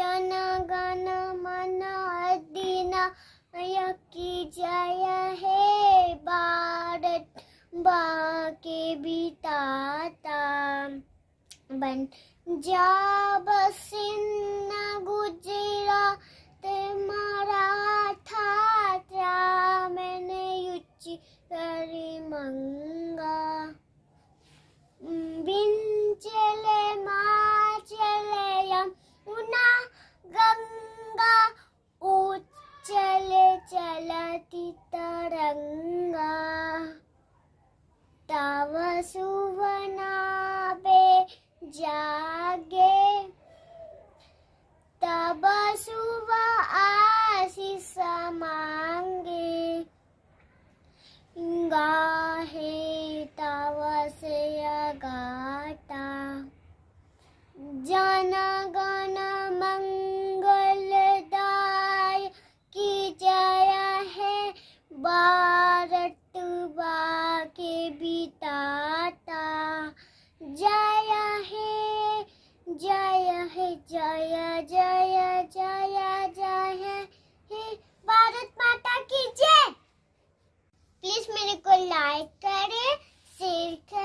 जन गण मन अधिना की जय है भारत बाके बिताता बन जाब सिन्ना गुजरात मराठा मैंने युचि करी मंग चले चलाती तरंगा तावसु दाता जय हे जय हे जय जय जय जय हे भारत माता की जय प्लीज मेरे को लाइक करें शेयर करें